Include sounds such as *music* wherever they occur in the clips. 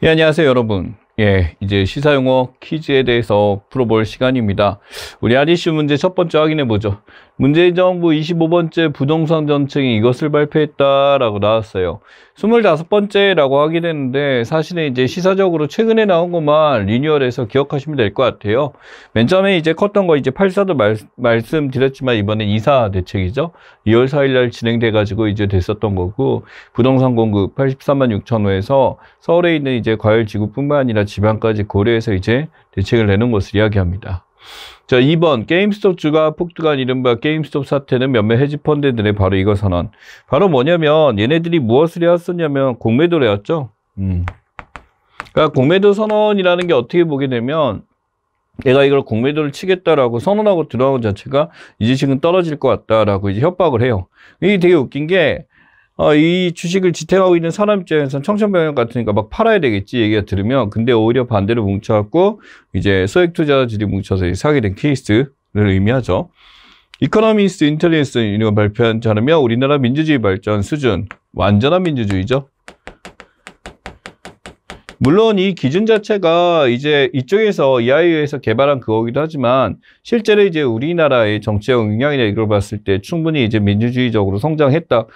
예, 안녕하세요 여러분 예, 이제 시사용어 퀴즈에 대해서 풀어볼 시간입니다. 우리 아리슈 문제 첫 번째 확인해 보죠. 문재인 정부 25번째 부동산 정책이 이것을 발표했다라고 나왔어요. 25번째라고 확인했는데 사실은 이제 시사적으로 최근에 나온 것만 리뉴얼해서 기억하시면 될 것 같아요. 맨 처음에 이제 컸던 거 이제 84도 말, 말씀드렸지만 이번에 이사 대책이죠. 2월 4일 날 진행돼가지고 이제 됐었던 거고 부동산 공급 83만 6천 호에서 서울에 있는 이제 과열 지구뿐만 아니라 지방까지 고려해서 이제 대책을 내는 것을 이야기합니다. 자, 2번 게임스톱 주가 폭등한 이른바 게임스톱 사태는 몇몇 헤지펀드들의 바로 이거 선언. 바로 뭐냐면 얘네들이 무엇을 해왔었냐면 공매도를 해왔죠. 음. 그러니까 공매도 선언이라는 게 어떻게 보게 되면 내가 이걸 공매도를 치겠다라고 선언하고 들어온 자체가 이제 지금 떨어질 것 같다라고 이제 협박을 해요. 이게 되게 웃긴 게 어, 이 주식을 지탱하고 있는 사람 입장에서는 청천벽력 같으니까 막 팔아야 되겠지 얘기가 들으면 근데 오히려 반대로 뭉쳐갖고 이제 소액 투자자들이 뭉쳐서 사게 된 케이스를 의미하죠. 이코노미스트 인텔리 j 스 유니가 발표한 자료며 우리나라 민주주의 발전 수준 완전한 민주주의죠. 물론 이 기준 자체가 이제 이쪽에서 EI에서 개발한 그거기도 하지만 실제로 이제 우리나라의 정치적 영향이나 이걸 봤을 때 충분히 이제 민주주의적으로 성장했다.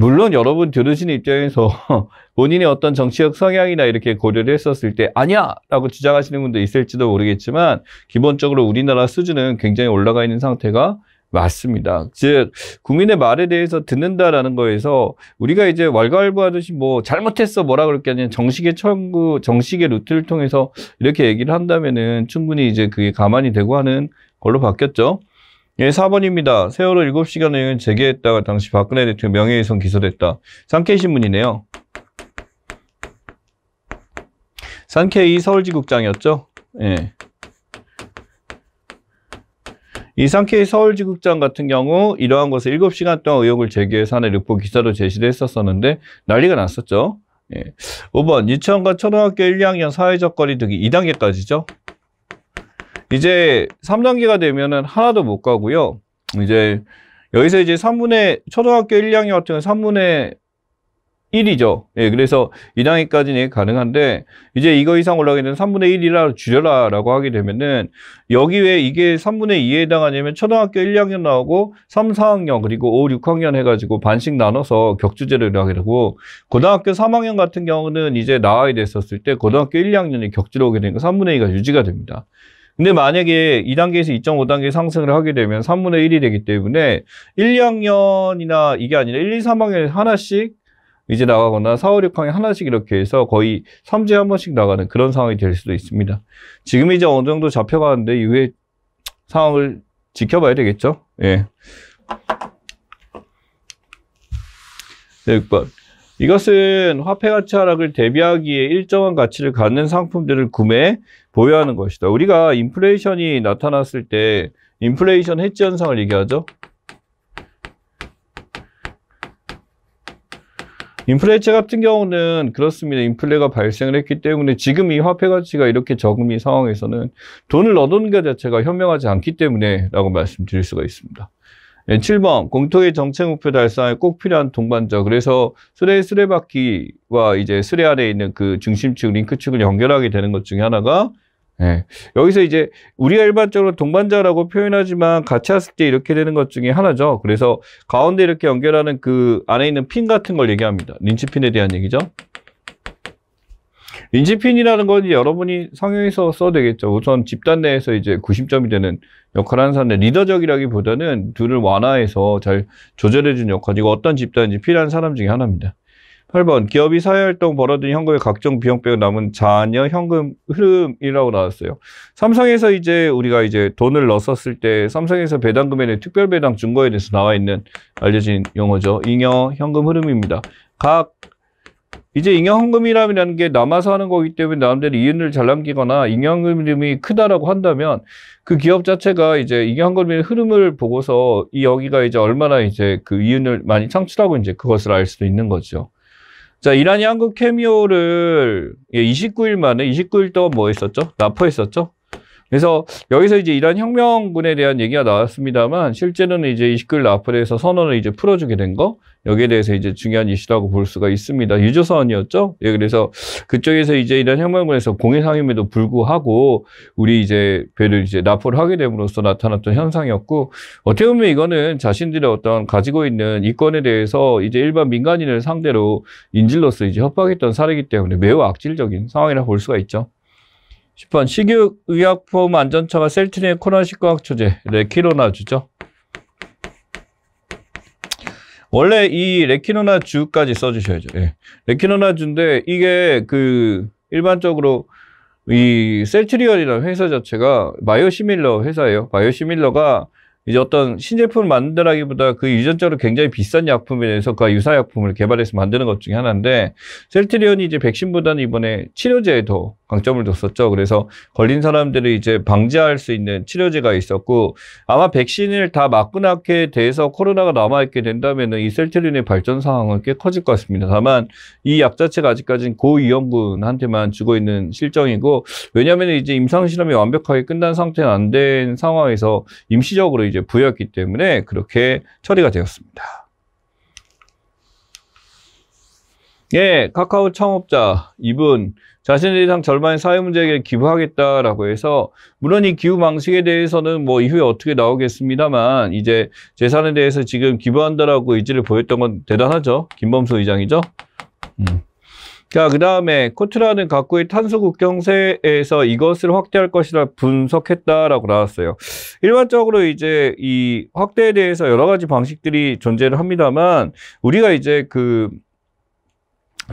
물론 여러분 들으신 입장에서 *laughs* 본인의 어떤 정치적 성향이나 이렇게 고려를 했었을 때 아니야! 라고 주장하시는 분도 있을지도 모르겠지만 기본적으로 우리나라 수준은 굉장히 올라가 있는 상태가 맞습니다. 즉 국민의 말에 대해서 듣는다라는 거에서 우리가 이제 왈가왈부 하듯이 뭐 잘못했어 뭐라 그럴 게 아니라 정식의 청구, 정식의 루트를 통해서 이렇게 얘기를 한다면은 충분히 이제 그게 가만히 되고 하는 걸로 바뀌었죠. 예, 4번입니다. 세월호 7시간 여행을 재개했다가 당시 박근혜 대통령 명예훼손 기소됐다. 산케이 신문이네요. 산케이 서울지국장이었죠? 예. 이 상케이 서울지국장 같은 경우 이러한 것에 7시간 동안 의혹을 제기해서 하는 르포 기사로 제시를 했었었는데 난리가 났었죠. 예. 5번 유치원과 초등학교 1, 2학년 사회적 거리두기 2단계까지죠. 이제 3단계가 되면은 하나도 못 가고요. 이제 여기서 이제 3분의 초등학교 1학년 같은 경우 는 3분의 1이죠. 예, 그래서 2단계까지는 가능한데 이제 이거 이상 올라가게 되면 3분의 1이라 줄여라 라고 하게 되면은 여기 왜 이게 3분의 2에 해당하냐면 초등학교 1학년 나오고 3, 4학년 그리고 5, 6학년 해가지고 반씩 나눠서 격주제를 하게 되고 고등학교 3학년 같은 경우는 이제 나와야 됐었을 때 고등학교 1, 2학년이 격주로 오게 되니까 3분의 2가 유지가 됩니다. 근데 만약에 2단계에서 2.5단계 상승을 하게 되면 3분의 1이 되기 때문에 1, 2학년이나 이게 아니라 1, 2, 3학년에 하나씩 이제 나가거나 4, 5, 6학년 하나씩 이렇게 해서 거의 3주에 한 번씩 나가는 그런 상황이 될 수도 있습니다. 지금 이제 어느 정도 잡혀가는데 이후에 상황을 지켜봐야 되겠죠? 예. 6번. 이것은 화폐 가치 하락을 대비하기에 일정한 가치를 갖는 상품들을 구매, 보유하는 것이다. 우리가 인플레이션이 나타났을 때 인플레이션 해지 현상을 얘기하죠. 인플레이체 같은 경우는 그렇습니다. 인플레가 발생을 했기 때문에 지금 이 화폐 가치가 이렇게 적음이 상황에서는 돈을 얻어놓는 것 자체가 현명하지 않기 때문에 라고 말씀드릴 수가 있습니다. 네, 예, 7번 공통의 정책 목표 달성에 꼭 필요한 동반자 그래서 수레 수레바퀴와 이제 수레 아래에 있는 그 중심축 링크축을 연결하게 되는 것 중에 하나가 예 여기서 이제 우리가 일반적으로 동반자라고 표현하지만 같이 했을 때 이렇게 되는 것 중에 하나죠 그래서 가운데 이렇게 연결하는 그 안에 있는 핀 같은 걸 얘기합니다 린치핀에 대한 얘기죠 인지핀이라는건 여러분이 성형해서 써도 되겠죠. 우선 집단 내에서 이제 90점이 되는 역할을 하는 사람인 리더적이라기보다는 둘을 완화해서 잘 조절해준 역할이고 어떤 집단인지 필요한 사람 중에 하나입니다. 8번 기업이 사회활동 벌어든 현금의 각종 비용 빼고 남은 잔여 현금 흐름이라고 나왔어요. 삼성에서 이제 우리가 이제 돈을 넣었을 때 삼성에서 배당금에 특별 배당 준거에 대해서 나와 있는 알려진 용어죠. 잉여 현금 흐름입니다. 각 이제 잉여헌금이라는 게 남아서 하는 거기 때문에 나름대로 이윤을 잘 남기거나 잉여헌금이 크다라고 한다면 그 기업 자체가 이제 잉여헌금의 흐름을 보고서 이 여기가 이제 얼마나 이제 그 이윤을 많이 창출하고 이제 그것을 알 수도 있는 거죠. 자, 이란이 한국 케미오를 29일 예, 만에 29일 동안 뭐 했었죠? 납포했었죠? 그래서 여기서 이제 이런 혁명군에 대한 얘기가 나왔습니다만 실제는 이제 이시클 나프레에서 선언을 이제 풀어주게 된 거 여기에 대해서 이제 중요한 이슈라고 볼 수가 있습니다. 유조선이었죠. 예, 그래서 그쪽에서 이제 이런 혁명군에서 공해상임에도 불구하고 우리 이제 배를 이제 납포를 하게 됨으로써 나타났던 현상이었고 어떻게 보면 이거는 자신들의 어떤 가지고 있는 이권에 대해서 이제 일반 민간인을 상대로 인질로서 이제 협박했던 사례이기 때문에 매우 악질적인 상황이라 고볼 수가 있죠. 10번 식육의약품 안전처가 셀트리의 코로나 19학 초제 레키로나 주죠. 원래 이 레키노나 주까지 써주셔야죠. 예. 레키노나 주인데 이게 그 일반적으로 이 셀트리얼이라는 회사 자체가 바이오시밀러 회사예요. 바이오시밀러가 이제 어떤 신제품을 만들라기보다 그 유전적으로 굉장히 비싼 약품에 대해서 그 유사 약품을 개발해서 만드는 것 중에 하나인데 셀트리온이 이제 백신보다는 이번에 치료제에 더 강점을 줬었죠. 그래서 걸린 사람들을 이제 방지할 수 있는 치료제가 있었고 아마 백신을 다 맞고 나게 돼서 코로나가 남아있게 된다면이 셀트린의 발전 상황은 꽤 커질 것 같습니다. 다만 이 약 자체가 아직까지는 고위험군한테만 주고 있는 실정이고 왜냐하면 이제 임상 실험이 완벽하게 끝난 상태는 안 된 상황에서 임시적으로 이제 부여했기 때문에 그렇게 처리가 되었습니다. 예, 카카오 창업자 이분 자신의 이상 절반의 사회 문제에 기부하겠다라고 해서 물론 이 기부 방식에 대해서는 뭐 이후에 어떻게 나오겠습니다만 이제 재산에 대해서 지금 기부한다라고 의지를 보였던 건 대단하죠. 김범수 의장이죠. 음. 자, 그 다음에 코트라는 각국의 탄소 국경세에서 이것을 확대할 것이라 분석했다라고 나왔어요. 일반적으로 이제 이 확대에 대해서 여러 가지 방식들이 존재를 합니다만 우리가 이제 그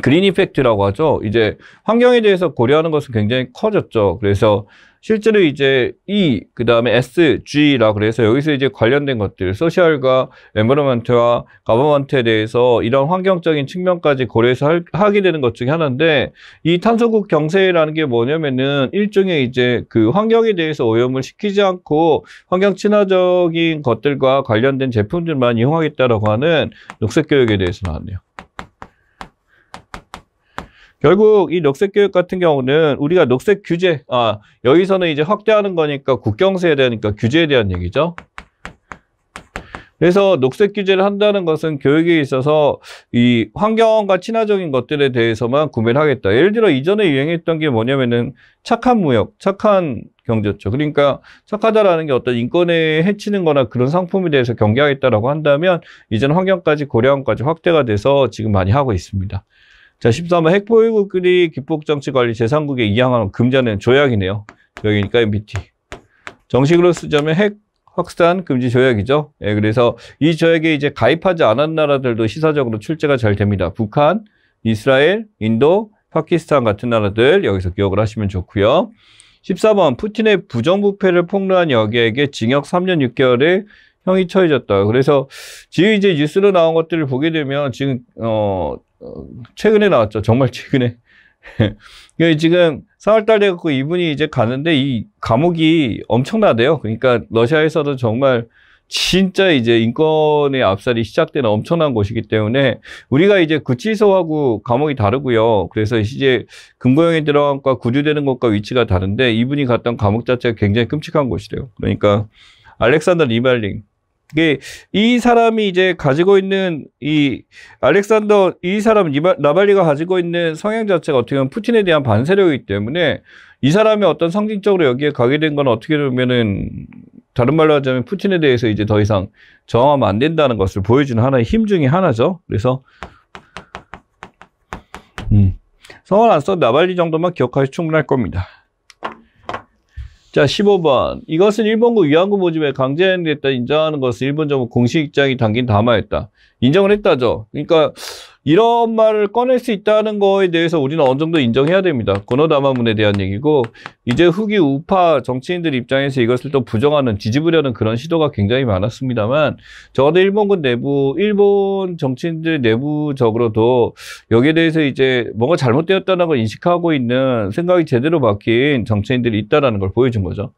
그린 이펙트라고 하죠. 이제 환경에 대해서 고려하는 것은 굉장히 커졌죠. 그래서 실제로 이제 E, 그 다음에 S, G라 그래서 여기서 이제 관련된 것들, 소셜과 엠버러먼트와 가버먼트에 대해서 이런 환경적인 측면까지 고려해서 할, 하게 되는 것 중에 하나인데 이 탄소국 경세라는 게 뭐냐면은 일종의 이제 그 환경에 대해서 오염을 시키지 않고 환경 친화적인 것들과 관련된 제품들만 이용하겠다라고 하는 녹색 교육에 대해서 나왔네요. 결국 이 녹색 교육 같은 경우는 우리가 녹색 규제, 아, 여기서는 이제 확대하는 거니까 국경세에 대하니까 규제에 대한 얘기죠. 그래서 녹색 규제를 한다는 것은 교육에 있어서 이 환경과 친화적인 것들에 대해서만 구매를 하겠다. 예를 들어 이전에 유행했던 게 뭐냐면은 착한 무역, 착한 경제죠. 그러니까 착하다라는 게 어떤 인권에 해치는 거나 그런 상품에 대해서 경계하겠다라고 한다면 이전 환경까지 고려함까지 확대가 돼서 지금 많이 하고 있습니다. 자, 13번 핵보유국들이 기폭정치관리 제3국에 이양하는 금전은 조약이네요. 조약이니까 MBT. 정식으로 쓰자면 핵 확산 금지 조약이죠. 예, 그래서 이 조약에 이제 가입하지 않은 나라들도 시사적으로 출제가 잘 됩니다. 북한, 이스라엘, 인도, 파키스탄 같은 나라들 여기서 기억을 하시면 좋고요. 14번 푸틴의 부정부패를 폭로한 여기에게 징역 3년 6개월의 형이 처해졌다. 그래서 지금 이제 뉴스로 나온 것들을 보게 되면 지금 어, 어 최근에 나왔죠. 정말 최근에. *laughs* 그 지금 4월달 돼갖고 이분이 이제 가는데 이 감옥이 엄청나대요. 그러니까 러시아에서도 정말 진짜 이제 인권의 압살이 시작된 엄청난 곳이기 때문에 우리가 이제 구치소하고 감옥이 다르고요. 그래서 이제 금고형에 들어간 것과 구류되는 것과 위치가 다른데 이분이 갔던 감옥 자체가 굉장히 끔찍한 곳이래요. 그러니까 알렉산더 리말링 이게 네, 이 사람이 이제 가지고 있는 이 알렉산더 이 사람 이 나발리가 가지고 있는 성향 자체가 어떻게 보면 푸틴에 대한 반세력이기 때문에 이 사람이 어떤 상징적으로 여기에 가게 된 건 어떻게 보면은 다른 말로 하자면 푸틴에 대해서 이제 더 이상 저항하면 안 된다는 것을 보여주는 하나의 힘 중에 하나죠. 그래서 음, 성을 안 써도 나발리 정도만 기억하시 충분할 겁니다. 자, 15번. 이것은 일본구 위안부 모집에 강제했다 인정하는 것은 일본 정부 공식 입장이 담긴 담화였다 인정을 했다죠. 그러니까 이런 말을 꺼낼 수 있다는 거에 대해서 우리는 어느 정도 인정해야 됩니다. 권어다마문에 대한 얘기고 이제 후기 우파 정치인들 입장에서 이것을 또 부정하는 뒤집으려는 그런 시도가 굉장히 많았습니다만 적어도 일본군 내부 일본 정치인들 내부적으로도 여기에 대해서 이제 뭔가 잘못되었다는 걸 인식하고 있는 생각이 제대로 바뀐 정치인들이 있다는 걸 보여준 거죠.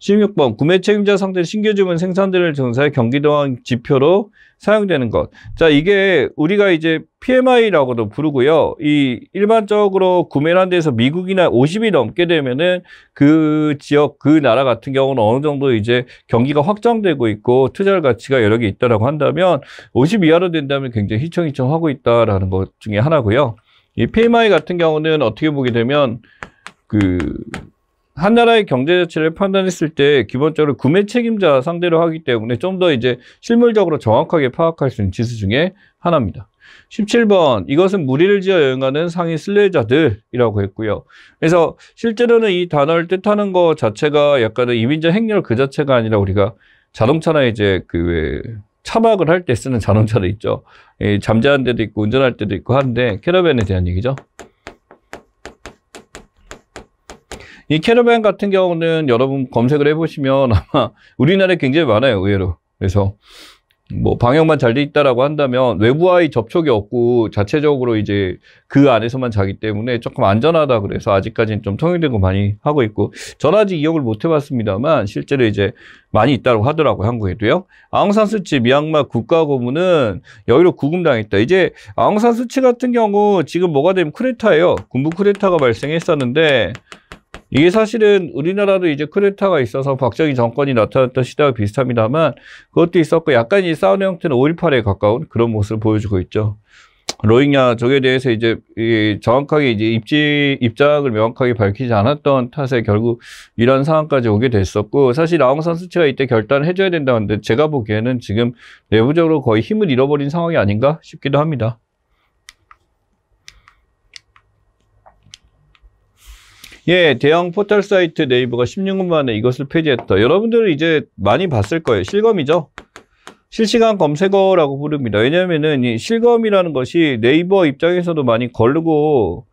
16번 구매 책임자 상대 신규 주문 생산될 증사의 경기도항 지표로 사용되는 것. 자, 이게 우리가 이제 PMI라고도 부르고요. 이 일반적으로 구매를 한 데서 미국이나 50이 넘게 되면은 그 지역, 그 나라 같은 경우는 어느 정도 이제 경기가 확장되고 있고 투자할 가치가 여러 개 있다라고 한다면 50 이하로 된다면 굉장히 희청희청 하고 있다라는 것 중에 하나고요. 이 PMI 같은 경우는 어떻게 보게 되면 그한 나라의 경제 자체를 판단했을 때 기본적으로 구매 책임자 상대로 하기 때문에 좀 더 이제 실물적으로 정확하게 파악할 수 있는 지수 중에 하나입니다. 17번 이것은 무리를 지어 여행하는 상위 슬레이자들이라고 했고요. 그래서 실제로는 이 단어를 뜻하는 것 자체가 약간의 이민자 행렬 그 자체가 아니라 우리가 자동차나 이제 그 왜 차박을 할 때 쓰는 자동차도 있죠. 잠자는 데도 있고 운전할 때도 있고 하는데 캐러밴에 대한 얘기죠. 이 캐러밴 같은 경우는 여러분 검색을 해보시면 아마 *laughs* 우리나라에 굉장히 많아요, 의외로. 그래서 뭐 방역만 잘 돼 있다라고 한다면 외부와의 접촉이 없고 자체적으로 이제 그 안에서만 자기 때문에 조금 안전하다 그래서 아직까지는 좀 통일된 거 많이 하고 있고 전는 아직 이용을 못 해봤습니다만 실제로 이제 많이 있다고 하더라고요 한국에도요 아웅산 수치 미얀마 국가 고문은 여기로 구금당했다 이제 아웅산 수치 같은 경우 지금 뭐가 되면 쿠데타예요 군부 쿠데타가 발생했었는데 이게 사실은 우리나라도 이제 쿠데타가 있어서 박정희 정권이 나타났던 시대와 비슷합니다만 그것도 있었고 약간 이사우는 형태는 5.18에 가까운 그런 모습을 보여주고 있죠. 로힝야 쪽에 대해서 이제 정확하게 이제 입지 입장을 명확하게 밝히지 않았던 탓에 결국 이런 상황까지 오게 됐었고 사실 아웅산 수치가 이때 결단을 해줘야 된다는데 제가 보기에는 지금 내부적으로 거의 힘을 잃어버린 상황이 아닌가 싶기도 합니다. 예, 대형 포털 사이트 네이버가 1 6분 만에 이것을 폐지했다. 여러분들은 이제 많이 봤을 거예요. 실검이죠? 실시간 검색어라고 부릅니다. 왜냐면은 이 실검이라는 것이 네이버 입장에서도 많이 걸르고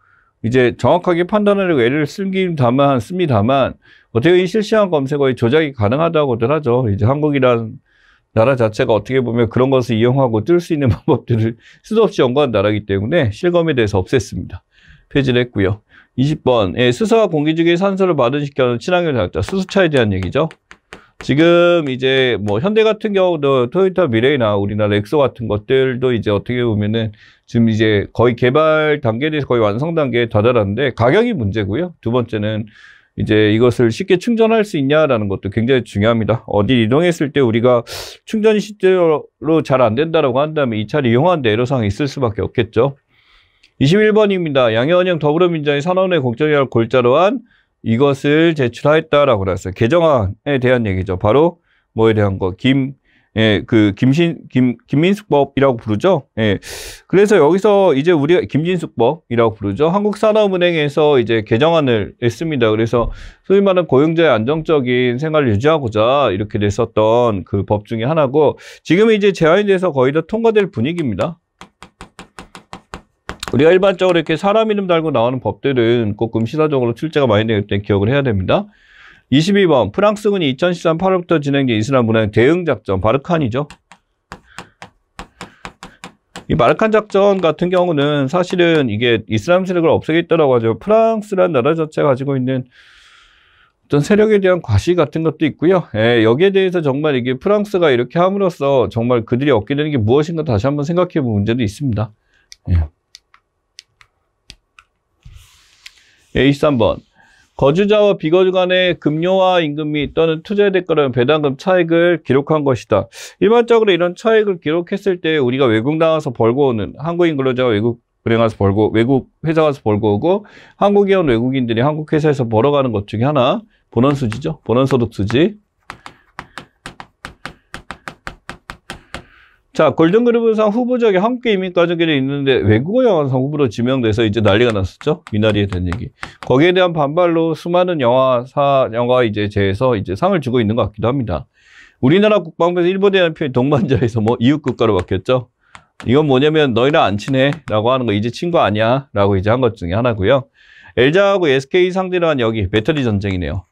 이제 정확하게 판단하려고 애를 쓰긴다만 씁니다만 어떻게 이 실시간 검색어의 조작이 가능하다고들 하죠. 이제 한국이란 나라 자체가 어떻게 보면 그런 것을 이용하고 뜰 수 있는 *laughs* 방법들을 수도 *laughs* 없이 연구한 나라이기 때문에 실검에 대해서 없앴습니다. 폐지를 했고요. 20번 예, 수소와 공기중에 산소를 마른시켜 는 친환경 자동차 수소차에 대한 얘기죠. 지금 이제 뭐 현대 같은 경우도 토요타 미래이나 우리나라 엑소 같은 것들도 이제 어떻게 보면은 지금 이제 거의 개발 단계에서 거의 완성 단계에 다다랐는데 가격이 문제고요. 두 번째는 이제 이것을 쉽게 충전할 수 있냐라는 것도 굉장히 중요합니다. 어디 이동했을 때 우리가 충전이 실제로 잘 안 된다라고 한다면 이 차를 이용한대로상이 있을 수밖에 없겠죠. 21번입니다. 양현영 더불어민주당이 산업의 곡절이할 골자로 한 이것을 제출하였다라고 그랬어요. 개정안에 대한 얘기죠. 바로 뭐에 대한 거. 김, 예, 그, 김신, 김, 김민숙법이라고 부르죠. 예. 그래서 여기서 이제 우리가 김진숙법이라고 부르죠. 한국산업은행에서 이제 개정안을 냈습니다. 그래서 소위 말하는 고용자의 안정적인 생활을 유지하고자 이렇게 냈었던 그 법 중에 하나고 지금 이제 제안이 돼서 거의 다 통과될 분위기입니다. 우리가 일반적으로 이렇게 사람 이름 달고 나오는 법들은 꼭 시사적으로 출제가 많이 되기 때문에 기억을 해야 됩니다. 22번 프랑스군이 2013년 8월부터 진행된 이슬람 문화의 대응작전 바르칸이죠. 이 마르칸 작전 같은 경우는 사실은 이게 이슬람 세력을 없애겠다라고 하죠. 프랑스란 나라 자체가 가지고 있는 어떤 세력에 대한 과시 같은 것도 있고요. 예, 여기에 대해서 정말 이게 프랑스가 이렇게 함으로써 정말 그들이 얻게 되는 게 무엇인가 다시 한번 생각해 볼 문제도 있습니다. 예. 23번. 예, 거주자와 비거주 간의 급료와 임금 및 또는 투자에 대가로 배당금 차익을 기록한 것이다. 일반적으로 이런 차익을 기록했을 때 우리가 외국 나가서 벌고 오는 한국인 근로자와 외국 은행 가서 벌고 외국 회사 가서 벌고 오고 한국에 온 외국인들이 한국 회사에서 벌어가는 것 중에 하나 본원수지죠. 본원소득수지. 자, 골든그룹은상 후보작에 함께 이미 가져게 있는데 외국어 영화상 후보로 지명돼서 이제 난리가 났었죠. 미나리에 대한 얘기. 거기에 대한 반발로 수많은 영화사, 영화 이제 제에서 이제 상을 주고 있는 것 같기도 합니다. 우리나라 국방부에서 일본에 대한 표현이 동반자에서 뭐 이웃 국가로 바뀌었죠. 이건 뭐냐면 너희랑 안 친해 라고 하는 거 이제 친구 아니야 라고 이제 한 것 중에 하나고요. 엘자하고 SK 상대로 한 여기 배터리 전쟁이네요.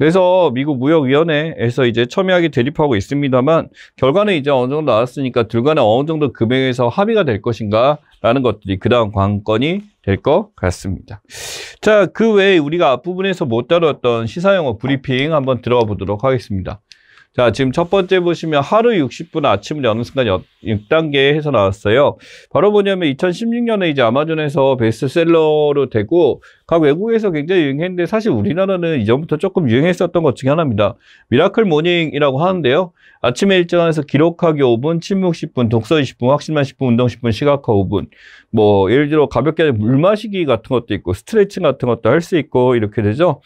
그래서 미국 무역위원회에서 이제 첨예하게 대립하고 있습니다만 결과는 이제 어느 정도 나왔으니까 둘 간에 어느 정도 금액에서 합의가 될 것인가 라는 것들이 그 다음 관건이 될 것 같습니다. 자, 그 외에 우리가 앞부분에서 못 다뤘던 시사용어 브리핑 한번 들어가 보도록 하겠습니다. 자, 지금 첫 번째 보시면 하루 60분 아침을 여는 순간 6단계에 해서 나왔어요. 바로 뭐냐면 2016년에 이제 아마존에서 베스트셀러로 되고 각 외국에서 굉장히 유행했는데 사실 우리나라는 이전부터 조금 유행했었던 것 중에 하나입니다. 미라클 모닝이라고 하는데요. 아침에 일정에서 기록하기 5분, 침묵 10분, 독서 20분, 확실만 10분, 운동 10분, 시각화 5분. 뭐 예를 들어 가볍게 물 마시기 같은 것도 있고 스트레칭 같은 것도 할 수 있고 이렇게 되죠.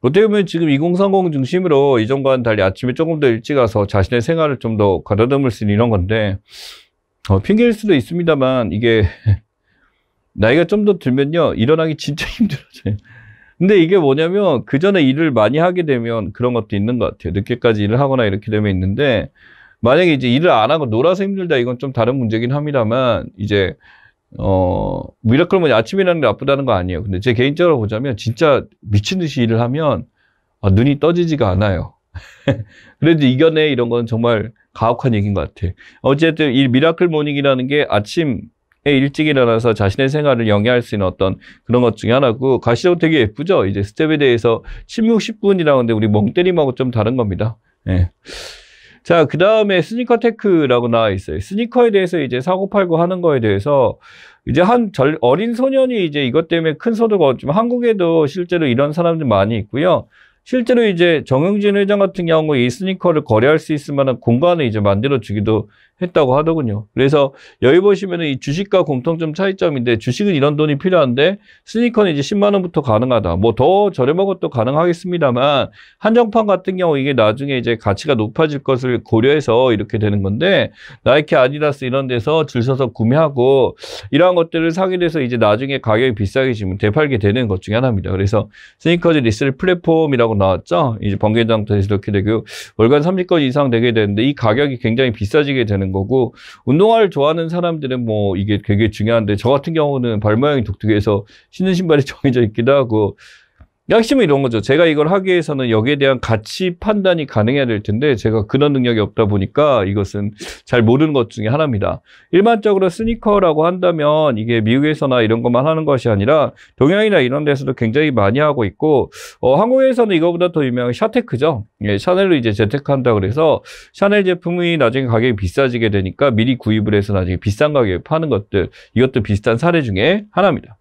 어떻게 보면 지금 2030 중심으로 이전과는 달리 아침에 조금 더 일찍 가서 자신의 생활을 좀 더 가다듬을 수 있는 이런 건데 어, 핑계일 수도 있습니다만 이게 *laughs* 나이가 좀 더 들면요 일어나기 진짜 *laughs* 힘들어져요. 근데 이게 뭐냐면 그 전에 일을 많이 하게 되면 그런 것도 있는 것 같아요. 늦게까지 일을 하거나 이렇게 되면 있는데 만약에 이제 일을 안 하고 놀아서 힘들다 이건 좀 다른 문제긴 합니다만 이제 어, 미라클 뭐냐, 아침이라는 게 나쁘다는 거 아니에요. 근데 제 개인적으로 보자면 진짜 미친 듯이 일을 하면 아, 눈이 떠지지가 않아요. *laughs* 그래도 이겨내 이런 건 정말 가혹한 얘기인 것 같아. 어쨌든 이 미라클 모닝이라는 게 아침에 일찍 일어나서 자신의 생활을 영위할 수 있는 어떤 그런 것 중에 하나고 가시적 되게 예쁘죠. 이제 스텝에 대해서 침묵 10분이라는데 우리 멍때림하고 좀 다른 겁니다. 예. 네. 자, 그 다음에 스니커 테크라고 나와 있어요. 스니커에 대해서 이제 사고팔고 하는 거에 대해서 이제 한 절, 어린 소년이 이제 이것 때문에 큰 소득 얻지만 한국에도 실제로 이런 사람들 많이 있고요. 실제로 이제 정영진 회장 같은 경우 이 스니커를 거래할 수 있을 만한 공간을 이제 만들어 주기도 했다고 하더군요. 그래서 여기 보시면은 이 주식과 공통점 차이점인데 주식은 이런 돈이 필요한데 스니커는 이제 10만 원부터 가능하다. 뭐 더 저렴한 것도 가능하겠습니다만 한정판 같은 경우 이게 나중에 이제 가치가 높아질 것을 고려해서 이렇게 되는 건데 나이키, 아디다스 이런 데서 줄 서서 구매하고 이러한 것들을 사게 돼서 이제 나중에 가격이 비싸게 지면 되팔게 되는 것 중에 하나입니다. 그래서 스니커즈 리셀 스 플랫폼이라고 나왔죠. 이제 번개장터에서 이렇게 되고 월간 30건 이상 되게 되는데 이 가격이 굉장히 비싸지게 되는 되는 거고 운동화를 좋아하는 사람들은 뭐 이게 되게 중요한데 저 같은 경우는 발모양이 독특해서 신는 신발이 *laughs* 정해져 있기도 하고 양심은 이런 거죠. 제가 이걸 하기 위해서는 여기에 대한 가치 판단이 가능해야 될 텐데 제가 그런 능력이 없다 보니까 이것은 잘 모르는 것 중에 하나입니다. 일반적으로 스니커라고 한다면 이게 미국에서나 이런 것만 하는 것이 아니라 동양이나 이런 데서도 굉장히 많이 하고 있고 어, 한국에서는 이거보다 더 유명한 샤테크죠. 예, 샤넬로 이제 재테크한다 그래서 샤넬 제품이 나중에 가격이 비싸지게 되니까 미리 구입을 해서 나중에 비싼 가격에 파는 것들 이것도 비슷한 사례 중에 하나입니다.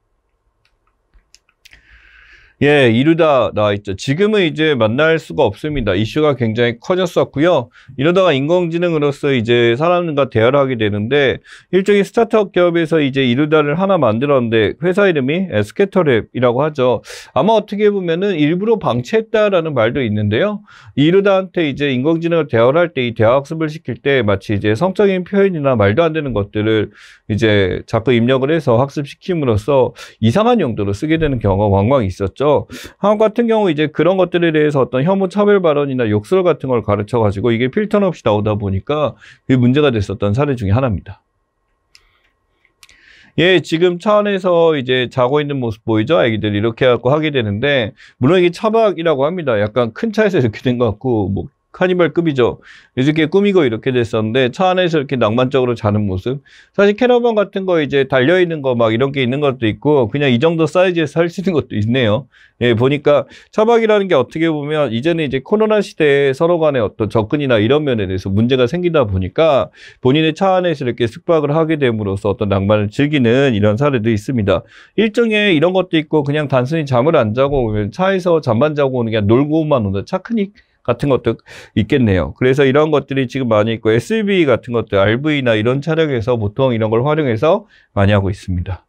예, 이루다 나와 있죠. 지금은 이제 만날 수가 없습니다. 이슈가 굉장히 커졌었고요. 이러다가 인공지능으로서 이제 사람과 대화를 하게 되는데 일종의 스타트업 기업에서 이제 이루다를 하나 만들었는데 회사 이름이 에스케터랩이라고 하죠. 아마 어떻게 보면은 일부러 방치했다라는 말도 있는데요. 이루다한테 이제 인공지능을 대화를 할때이 대화 학습을 시킬 때 마치 이제 성적인 표현이나 말도 안 되는 것들을 이제 자꾸 입력을 해서 학습시킴으로써 이상한 용도로 쓰게 되는 경우가 왕왕 있었죠. 그 한국 같은 경우 이제 그런 것들에 대해서 어떤 혐오 차별 발언이나 욕설 같은 걸 가르쳐 가지고 이게 필터는 없이 나오다 보니까 그게 문제가 됐었던 사례 중에 하나입니다. 예, 지금 차 안에서 이제 자고 있는 모습 보이죠? 아기들 이렇게 해갖고 하게 되는데, 물론 이게 차박이라고 합니다. 약간 큰 차에서 이렇게 된 것 같고, 뭐, 카니발급이죠. 이렇게 꾸미고 이렇게 됐었는데 차 안에서 이렇게 낭만적으로 자는 모습. 사실 캐러반 같은 거 이제 달려 있는 거 막 이런 게 있는 것도 있고 그냥 이 정도 사이즈에서 할 수 있는 것도 있네요. 예, 보니까 차박이라는 게 어떻게 보면 이제는 이제 코로나 시대에 서로 간의 어떤 접근이나 이런 면에 대해서 문제가 생기다 보니까 본인의 차 안에서 이렇게 숙박을 하게 됨으로써 어떤 낭만을 즐기는 이런 사례도 있습니다. 일종의 이런 것도 있고 그냥 단순히 잠을 안 자고 차에서 잠만 자고 오는 게 놀고만 오는 차크니까 같은 것도 있겠네요. 그래서 이런 것들이 지금 많이 있고 SUV 같은 것도 RV나 이런 차량에서 보통 이런 걸 활용해서 많이 하고 있습니다.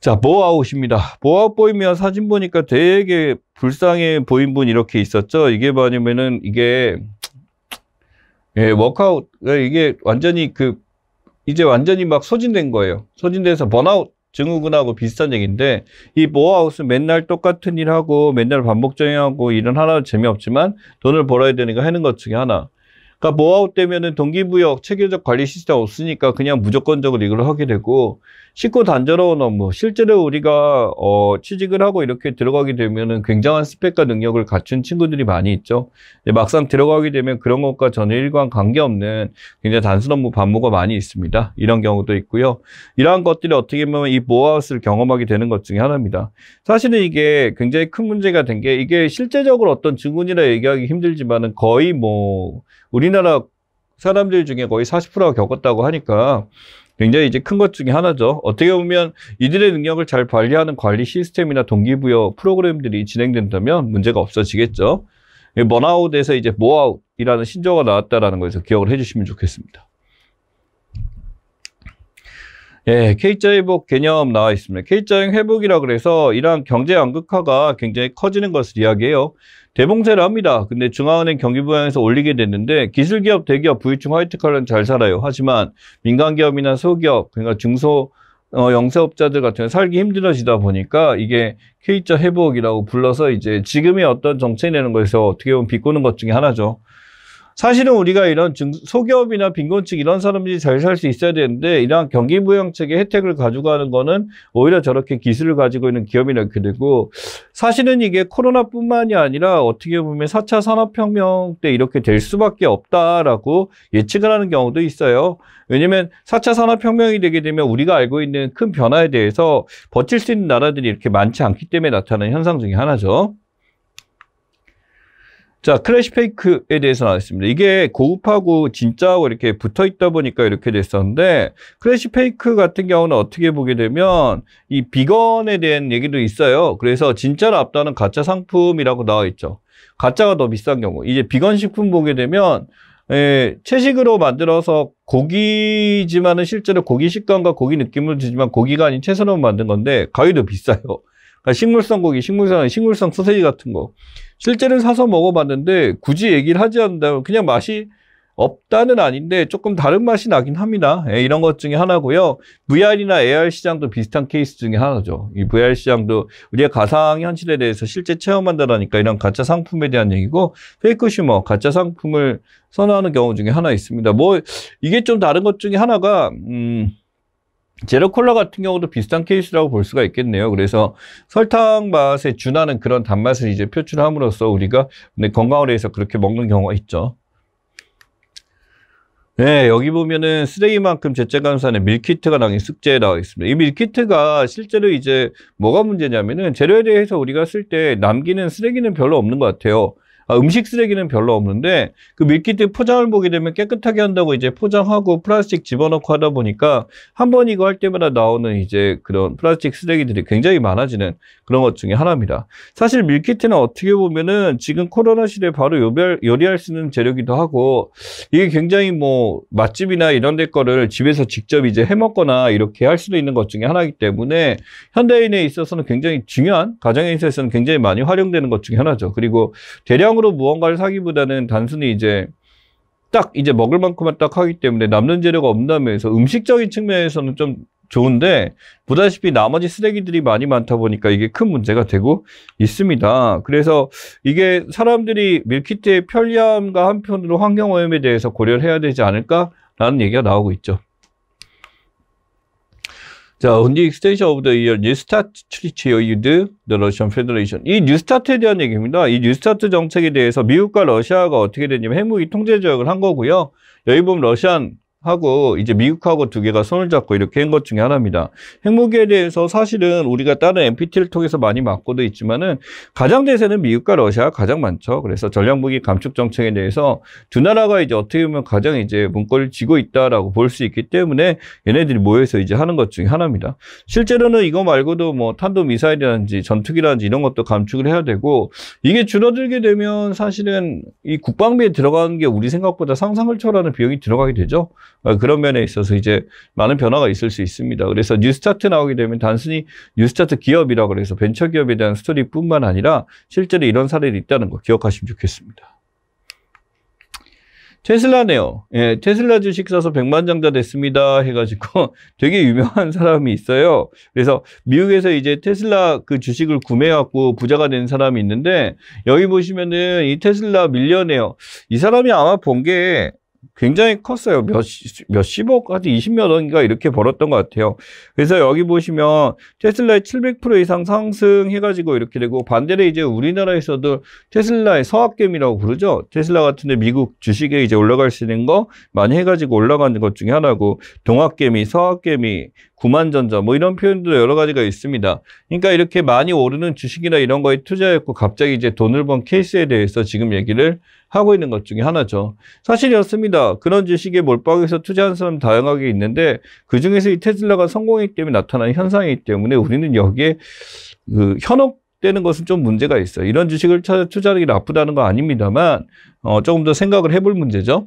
자, 보아웃입니다. 보아웃 보이면 사진 보니까 되게 불쌍해 보인 분 이렇게 있었죠. 이게 뭐냐면은 이게 예, 워크아웃 이게 완전히 그 이제 완전히 막 소진된 거예요. 소진돼서 번아웃 증후군하고 비슷한 얘기인데 이 모아하우스 맨날 똑같은 일하고 맨날 반복적이하고 이런 하나도 재미없지만 돈을 벌어야 되니까 하는 것 중에 하나 그러니까 모아웃 되면은 동기부여 체계적 관리 시스템 없으니까 그냥 무조건적으로 이걸 하게 되고 쉽고 단조로운 업무 실제로 우리가 어 취직을 하고 이렇게 들어가게 되면은 굉장한 스펙과 능력을 갖춘 친구들이 많이 있죠. 막상 들어가게 되면 그런 것과 전혀 일관 관계없는 굉장히 단순 업무 뭐 반모가 많이 있습니다. 이런 경우도 있고요. 이러한 것들이 어떻게 보면 이 모아웃을 경험하게 되는 것 중에 하나입니다. 사실은 이게 굉장히 큰 문제가 된 게 이게 실제적으로 어떤 증언이라 얘기하기 힘들지만은 거의 뭐 우리나라 사람들 중에 거의 40%가 겪었다고 하니까 굉장히 이제 큰 것 중에 하나죠. 어떻게 보면 이들의 능력을 잘 관리하는 관리 시스템이나 동기부여 프로그램들이 진행된다면 문제가 없어지겠죠. 머나웃에서 이제 모아웃이라는 신조어가 나왔다라는 거에서 기억을 해주시면 좋겠습니다. 예, K자 회복 개념 나와 있습니다. K자형 회복이라 그래서 이러한 경제 양극화가 굉장히 커지는 것을 이야기해요. 대봉세를 합니다. 근데 중앙은행 경기부양에서 올리게 됐는데 기술기업, 대기업, 부유층 화이트컬러는 잘 살아요. 하지만 민간기업이나 소기업, 그러니까 중소 어, 영세업자들 같은 경우 살기 힘들어지다 보니까 이게 K자 회복이라고 불러서 이제 지금의 어떤 정책 내는 거에서 어떻게 보면 비꼬는 것 중에 하나죠. 사실은 우리가 이런 증, 소기업이나 빈곤층 이런 사람들이 잘 살 수 있어야 되는데 이러한 경기부양책의 혜택을 가져가는 거는 오히려 저렇게 기술을 가지고 있는 기업이나 게되고 사실은 이게 코로나뿐만이 아니라 어떻게 보면 4차 산업혁명 때 이렇게 될 수밖에 없다라고 예측을 하는 경우도 있어요. 왜냐면 4차 산업혁명이 되게 되면 우리가 알고 있는 큰 변화에 대해서 버틸 수 있는 나라들이 이렇게 많지 않기 때문에 나타나는 현상 중에 하나죠. 자, 클래시 페이크에 대해서 나왔습니다. 이게 고급하고 진짜하고 이렇게 붙어 있다 보니까 이렇게 됐었는데, 클래시 페이크 같은 경우는 어떻게 보게 되면, 이 비건에 대한 얘기도 있어요. 그래서 진짜로 앞다는 가짜 상품이라고 나와 있죠. 가짜가 더 비싼 경우. 이제 비건 식품 보게 되면, 예, 채식으로 만들어서 고기지만은 실제로 고기 식감과 고기 느낌을 주지만 고기가 아닌 채소로 만든 건데, 가위도 비싸요. 그러니까 식물성 고기, 식물성, 식물성 소세지 같은 거. 실제는 사서 먹어봤는데 굳이 얘기를 하지 않는다면 그냥 맛이 없다는 아닌데 조금 다른 맛이 나긴 합니다. 예, 이런 것 중에 하나고요. VR이나 AR 시장도 비슷한 케이스 중에 하나죠. 이 VR 시장도 우리의 가상 현실에 대해서 실제 체험한다라니까 이런 가짜 상품에 대한 얘기고 페이크 슈머 가짜 상품을 선호하는 경우 중에 하나 있습니다. 뭐 이게 좀 다른 것 중에 하나가 음 제로콜라 같은 경우도 비슷한 케이스라고 볼 수가 있겠네요. 그래서 설탕 맛에 준하는 그런 단맛을 이제 표출함으로써 우리가 건강을 위해서 그렇게 먹는 경우가 있죠. 네, 여기 보면은 쓰레기만큼 재채감산에 밀키트가 나긴 숙제에 나와 있습니다. 이 밀키트가 실제로 이제 뭐가 문제냐면은 재료에 대해서 우리가 쓸 때 남기는 쓰레기는 별로 없는 것 같아요. 아, 음식 쓰레기는 별로 없는데 그 밀키트 포장을 보게 되면 깨끗하게 한다고 이제 포장하고 플라스틱 집어넣고 하다 보니까 한 번 이거 할 때마다 나오는 이제 그런 플라스틱 쓰레기들이 굉장히 많아지는 그런 것 중에 하나입니다. 사실 밀키트는 어떻게 보면은 지금 코로나 시대에 바로 요별, 요리할 수 있는 재료기도 하고 이게 굉장히 뭐 맛집이나 이런 데 거를 집에서 직접 이제 해먹거나 이렇게 할 수도 있는 것 중에 하나이기 때문에 현대인에 있어서는 굉장히 중요한 가정에 있어서는 굉장히 많이 활용되는 것 중에 하나죠. 그리고 대량 대량으로 무언가를 사기보다는 단순히 이제 딱 이제 먹을 만큼만 딱 하기 때문에 남는 재료가 없다면서 음식적인 측면에서는 좀 좋은데 보다시피 나머지 쓰레기들이 많이 많다 보니까 이게 큰 문제가 되고 있습니다. 그래서 이게 사람들이 밀키트의 편리함과 한편으로 환경오염에 대해서 고려를 해야 되지 않을까라는 얘기가 나오고 있죠. 자, on the extension of the year, new start treaty with the Russian Federation. 이 new start에 대한 얘기입니다. 이 new start 정책에 대해서 미국과 러시아가 어떻게 되냐면 핵무기 통제 조약을 한 거고요. 여기 보면 러시안 하고 이제 미국하고 두 개가 손을 잡고 이렇게 한 것 중에 하나입니다. 핵무기에 대해서 사실은 우리가 다른 NPT를 통해서 많이 맞고도 있지만은 가장 대세는 미국과 러시아가 가장 많죠. 그래서 전략무기 감축 정책에 대해서 두 나라가 이제 어떻게 보면 가장 이제 문고을 쥐고 있다라고 볼 수 있기 때문에 얘네들이 모여서 이제 하는 것 중에 하나입니다. 실제로는 이거 말고도 뭐 탄도 미사일이라든지 전투기라든지 이런 것도 감축을 해야 되고 이게 줄어들게 되면 사실은 이 국방비에 들어가는 게 우리 생각보다 상상을 초월하는 비용이 들어가게 되죠. 어, 그런 면에 있어서 이제 많은 변화가 있을 수 있습니다. 그래서 뉴스타트 나오게 되면 단순히 뉴스타트 기업이라 고해서 벤처 기업에 대한 스토리뿐만 아니라 실제로 이런 사례도 있다는 거 기억하시면 좋겠습니다. 테슬라네요. 예, 테슬라 주식 사서 100만 장자 됐습니다. 해가지고 *laughs* 되게 유명한 사람이 있어요. 그래서 미국에서 이제 테슬라 그 주식을 구매하고 부자가 된 사람이 있는데 여기 보시면은 이 테슬라 밀려네요. 이 사람이 아마 본게 굉장히 컸어요. 몇, 몇십억까지 20몇 원인가 이렇게 벌었던 것 같아요. 그래서 여기 보시면 테슬라의 700% 이상 상승해가지고 이렇게 되고 반대로 이제 우리나라에서도 테슬라의 서학겜이라고 부르죠. 테슬라 같은데 미국 주식에 이제 올라갈 수 있는 거 많이 해가지고 올라가는 것 중에 하나고 동학겜이 서학겜이 구만전자 뭐 이런 표현도 여러 가지가 있습니다. 그러니까 이렇게 많이 오르는 주식이나 이런 거에 투자했고 갑자기 이제 돈을 번 케이스에 대해서 지금 얘기를 하고 있는 것 중에 하나죠. 사실이었습니다. 그런 주식에 몰빵해서 투자한 사람 다양하게 있는데 그중에서 이 테슬라가 성공했기 때문에 나타난 현상이기 때문에 우리는 여기에 그 현혹 되는 것은 좀 문제가 있어요. 이런 주식을 찾아 투자하기 나쁘다는 거 아닙니다만 어, 조금 더 생각을 해볼 문제죠.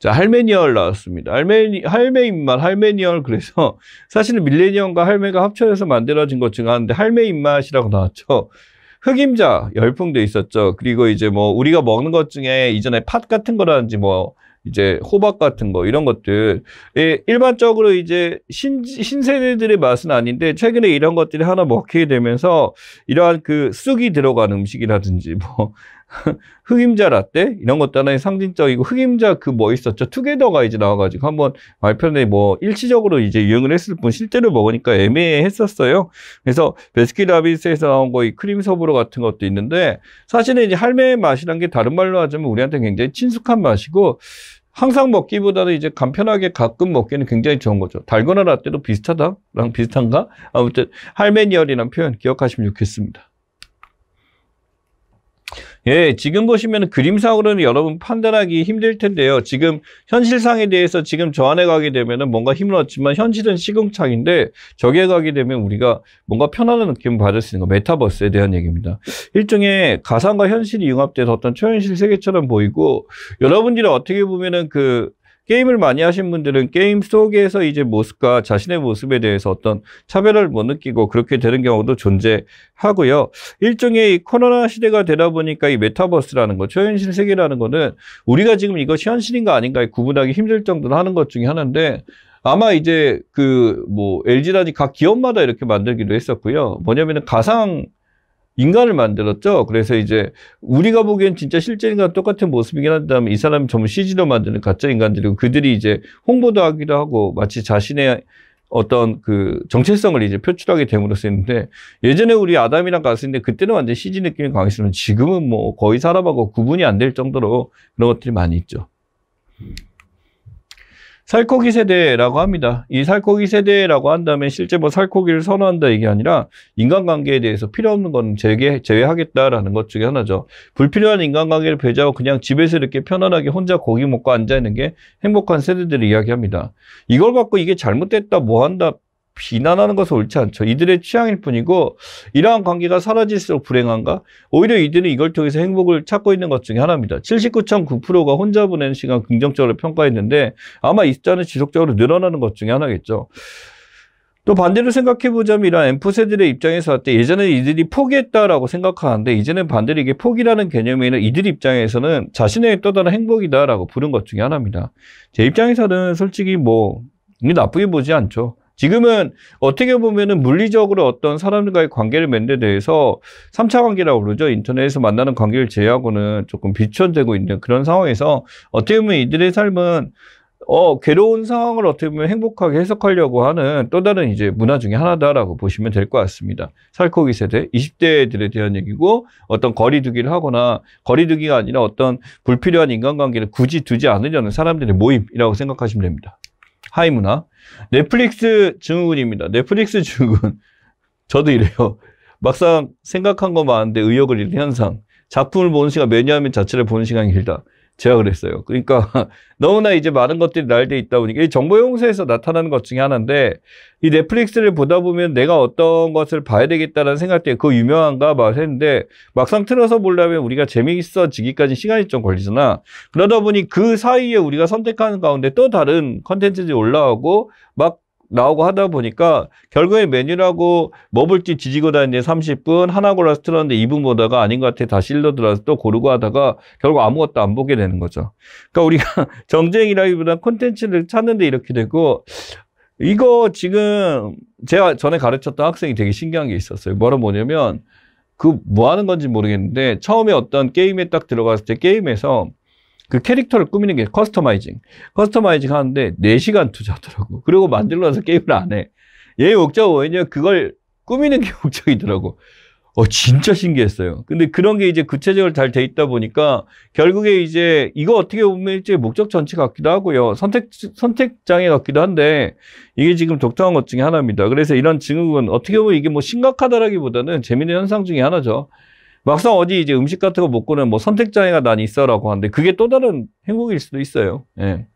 자, 할메니얼 나왔습니다. 할메니, 할메 입맛, 할메니얼. 그래서 *laughs* 사실은 밀레니엄과 할메가 합쳐져서 만들어진 것중 하나인데 할메 입맛이라고 나왔죠. 흑임자 열풍도 있었죠. 그리고 이제 뭐 우리가 먹는 것 중에 이전에 팥 같은 거라든지 뭐 이제 호박 같은 거 이런 것들 예, 일반적으로 이제 신, 신세대들의 맛은 아닌데 최근에 이런 것들이 하나 먹히게 되면서 이러한 그 쑥이 들어간 음식이라든지 뭐 *laughs* 흑임자 라떼 이런 것들의 상징적이고 흑임자 그 뭐 있었죠 투게더가 이제 나와가지고 한번 발표에 뭐 일시적으로 이제 유행을 했을 뿐 실제로 먹으니까 애매했었어요 그래서 베스키라빈스에서 나온 거 이 크림 서브로 같은 것도 있는데 사실은 이제 할매의 맛이란 게 다른 말로 하자면 우리한테 굉장히 친숙한 맛이고 항상 먹기보다는 이제 간편하게 가끔 먹기는 에 굉장히 좋은 거죠. 달고나 라떼도 비슷하다랑 비슷한가? 아무튼 할매니얼이란 표현 기억하시면 좋겠습니다. 예, 지금 보시면 그림상으로는 여러분 판단하기 힘들 텐데요. 지금 현실상에 대해서 지금 저 안에 가게 되면 뭔가 힘을 얻지만 현실은 시공창인데 저기에 가게 되면 우리가 뭔가 편안한 느낌을 받을 수 있는 거 메타버스에 대한 얘기입니다. 일종의 가상과 현실이 융합돼서 어떤 초현실 세계처럼 보이고 여러분들이 어떻게 보면은 그 게임을 많이 하신 분들은 게임 속에서 이제 모습과 자신의 모습에 대해서 어떤 차별을 못 느끼고 그렇게 되는 경우도 존재하고요. 일종의 이 코로나 시대가 되다 보니까 이 메타버스라는 거, 초현실 세계라는 거는 우리가 지금 이것이 현실인가 아닌가에 구분하기 힘들 정도로 하는 것 중에 하나인데 아마 이제 그 뭐 LG라든지 각 기업마다 이렇게 만들기도 했었고요. 뭐냐면은 가상 인간을 만들었죠. 그래서 이제 우리가 보기엔 진짜 실제 인간 똑같은 모습이긴 한데이 사람이 전부 CG로 만드는 가짜 인간들이고 그들이 이제 홍보도 하기도 하고 마치 자신의 어떤 그 정체성을 이제 표출하게 됨으로써 했는데 예전에 우리 아담이랑 갔었는데 그때는 완전 CG 느낌이 강했으면 지금은 뭐 거의 사람하고 구분이 안 될 정도로 그런 것들이 많이 있죠. 살코기 세대라고 합니다. 이 살코기 세대라고 한다면 실제 뭐 살코기를 선호한다 이게 아니라 인간관계에 대해서 필요 없는 건 제외, 제외하겠다라는 것 중에 하나죠. 불필요한 인간관계를 배제하고 그냥 집에서 이렇게 편안하게 혼자 고기 먹고 앉아있는 게 행복한 세대들을 이야기합니다. 이걸 갖고 이게 잘못됐다, 뭐 한다, 비난하는 것은 옳지 않죠. 이들의 취향일 뿐이고 이러한 관계가 사라질수록 불행한가? 오히려 이들은 이걸 통해서 행복을 찾고 있는 것 중에 하나입니다. 79.9%가 혼자 보내는 시간 긍정적으로 평가했는데 아마 이 숫자는 지속적으로 늘어나는 것 중에 하나겠죠. 또 반대로 생각해보자면 이런 엠프세들의 입장에서 할 때 예전에 이들이 포기했다라고 생각하는데 이제는 반대로 이게 포기라는 개념에 는 이들 입장에서는 자신의 또 다른 행복이다라고 부른 것 중에 하나입니다. 제 입장에서는 솔직히 뭐이 나쁘게 보지 않죠. 지금은 어떻게 보면은 물리적으로 어떤 사람들과의 관계를 맺는 데 대해서 삼차 관계라고 그러죠. 인터넷에서 만나는 관계를 제외하고는 조금 비추되고 있는 그런 상황에서 어떻게 보면 이들의 삶은 어, 괴로운 상황을 어떻게 보면 행복하게 해석하려고 하는 또 다른 이제 문화 중의 하나다라고 보시면 될 것 같습니다. 살코기 세대, 20대들에 대한 얘기고 어떤 거리두기를 하거나 거리두기가 아니라 어떤 불필요한 인간관계를 굳이 두지 않으려는 사람들의 모임이라고 생각하시면 됩니다. 하이 문화. 넷플릭스 증후군입니다. 넷플릭스 증후군. *laughs* 저도 이래요. 막상 생각한 거 많은데 의욕을 잃는 현상. 작품을 보는 시간, 매니아민 자체를 보는 시간이 길다. 제가 그랬어요. 그러니까 *laughs* 너무나 이제 많은 것들이 날 돼 있다 보니까 이 정보 용서에서 나타나는 것 중에 하나인데 이 넷플릭스를 보다 보면 내가 어떤 것을 봐야 되겠다라는 생각 때에그 유명한가 막 했는데 막상 틀어서 보려면 우리가 재미있어지기까지 시간이 좀 걸리잖아. 그러다 보니 그 사이에 우리가 선택하는 가운데 또 다른 컨텐츠들이 올라오고 막 나오고 하다 보니까 결국에 메뉴라고 뭐 볼지 뒤지고 다니는데 30분 하나 골라서 틀었는데 2분 보다가 아닌 것 같아 다시 일러들어서 또 고르고 하다가 결국 아무것도 안 보게 되는 거죠. 그러니까 우리가 *laughs* 정쟁이라기보다 콘텐츠를 찾는데 이렇게 되고 이거 지금 제가 전에 가르쳤던 학생이 되게 신기한 게 있었어요. 뭐라 뭐냐면 그 뭐 하는 건지 모르겠는데 처음에 어떤 게임에 딱 들어갔을 때 게임에서 그 캐릭터를 꾸미는 게 커스터마이징. 커스터마이징 하는데 4시간 투자더라고. 하 그리고 만들어서 게임을 안 해. 얘 목적은 뭐냐 그걸 꾸미는 게 목적이더라고. *laughs* 어, 진짜 신기했어요. 근데 그런 게 이제 구체적으로 잘 돼 있다 보니까 결국에 이제 이거 어떻게 보면 일제 목적 전체 같기도 하고요. 선택, 선택장애 같기도 한데 이게 지금 독특한 것 중에 하나입니다. 그래서 이런 증후군 어떻게 보면 이게 뭐 심각하다라기보다는 재미있는 현상 중에 하나죠. 막상 어디 이제 음식 같은 거 먹고는 뭐 선택장애가 난 있어라고 하는데 그게 또 다른 행복일 수도 있어요. 예.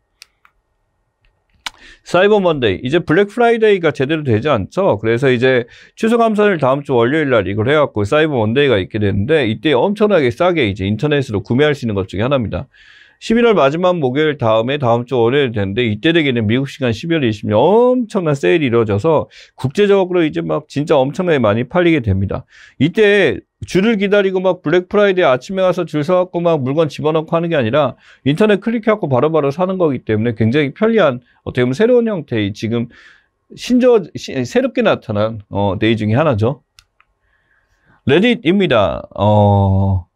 사이버 먼데이 이제 블랙 프라이데이가 제대로 되지 않죠. 그래서 이제 취소 감사를 다음 주 월요일 날 이걸 해갖고 사이버 먼데이가 있게 되는데 이때 엄청나게 싸게 이제 인터넷으로 구매할 수 있는 것 중에 하나입니다. 11월 마지막 목요일 다음에 다음 주 월요일 되는데 이때 되기는 미국 시간 12월 20일 엄청난 세일이 이루어져서 국제적으로 이제 막 진짜 엄청나게 많이 팔리게 됩니다. 이때 줄을 기다리고 막 블랙 프라이데이 아침에 가서 줄 서갖고 막 물건 집어넣고 하는 게 아니라 인터넷 클릭해갖고 바로바로 사는 거기 때문에 굉장히 편리한 어떻게 보면 새로운 형태의 지금 신저 조 새롭게 나타난 어, 데이 중에 하나죠. 레딧입니다. 어,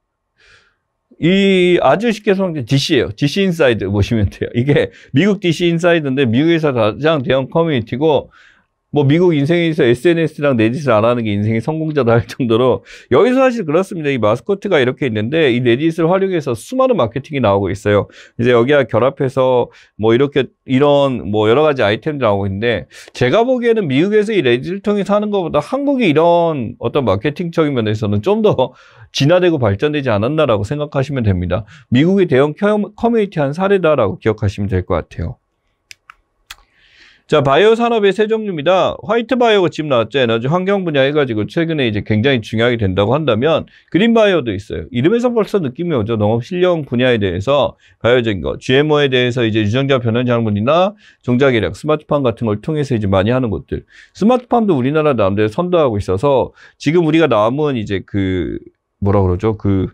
이 아주 쉽게 설명드린 DC예요. DC 인사이드 보시면 돼요. 이게 미국 DC 인사이드인데 미국에서 가장 대형 커뮤니티고 뭐 미국 인생에서 SNS랑 내 짓을 안 하는 게 인생의 성공자다 할 정도로 여기서 사실 그렇습니다. 이 마스코트가 이렇게 있는데 이 내짓을 활용해서 수많은 마케팅이 나오고 있어요. 이제 여기와 결합해서 뭐 이렇게 이런 뭐 여러 가지 아이템들이 나오고 있는데 제가 보기에는 미국에서 이 내짓을 통해서 하는 것보다 한국이 이런 어떤 마케팅적인 면에서는 좀 더 진화되고 발전되지 않았나라고 생각하시면 됩니다. 미국의 대형 커뮤니티 한 사례다라고 기억하시면 될 것 같아요. 자, 바이오 산업의 세 종류입니다. 화이트 바이오가 지금 나왔죠. 에너지 환경 분야 해가지고 최근에 이제 굉장히 중요하게 된다고 한다면 그린 바이오도 있어요. 이름에서 벌써 느낌이 오죠. 농업 실력 분야에 대해서 바이오적인 거, GMO에 대해서 이제 유전자 변환 작물이나 종자계략, 스마트팜 같은 걸 통해서 이제 많이 하는 것들. 스마트팜도 우리나라 나름대로 선도하고 있어서 지금 우리가 남은 이제 그 뭐라 그러죠? 그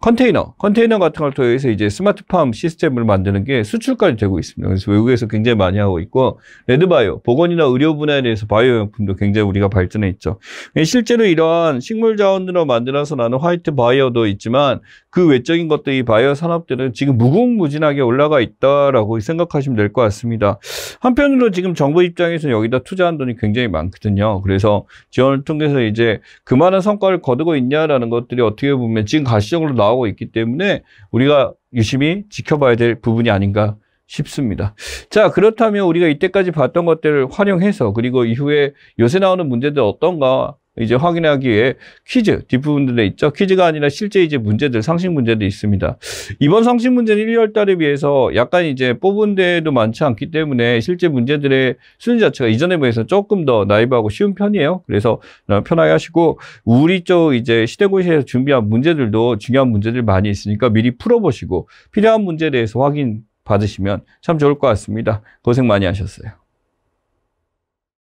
컨테이너, 컨테이너 같은 걸 통해서 이제 스마트팜 시스템을 만드는 게 수출까지 되고 있습니다. 그래서 외국에서 굉장히 많이 하고 있고, 레드바이오, 보건이나 의료 분야에 대해서 바이오 용품도 굉장히 우리가 발전해 있죠. 실제로 이러한 식물 자원으로 만들어서 나는 화이트 바이오도 있지만, 그 외적인 것들이 바이오 산업들은 지금 무궁무진하게 올라가 있다라고 생각하시면 될 것 같습니다. 한편으로 지금 정부 입장에서는 여기다 투자한 돈이 굉장히 많거든요. 그래서 지원을 통해서 이제 그만한 성과를 거두고 있냐라는 것들이 어떻게 보면 지금 가시적으로 나오고 있기 때문에 우리가 유심히 지켜봐야 될 부분이 아닌가 싶습니다. 자, 그렇다면 우리가 이때까지 봤던 것들을 활용해서 그리고 이후에 요새 나오는 문제들 어떤가 이제 확인하기 위해 퀴즈 뒷부분들에 있죠. 퀴즈가 아니라 실제 이제 문제들 상식 문제도 있습니다. 이번 상식 문제는 1월 달에 비해서 약간 이제 뽑은 데도 많지 않기 때문에 실제 문제들의 순위 자체가 이전에 비해서 조금 더 나이브하고 쉬운 편이에요. 그래서 어, 편하게 하시고 우리 쪽 이제 시대고시에서 준비한 문제들도 중요한 문제들 많이 있으니까 미리 풀어보시고 필요한 문제에 대해서 확인 받으시면 참 좋을 것 같습니다. 고생 많이 하셨어요.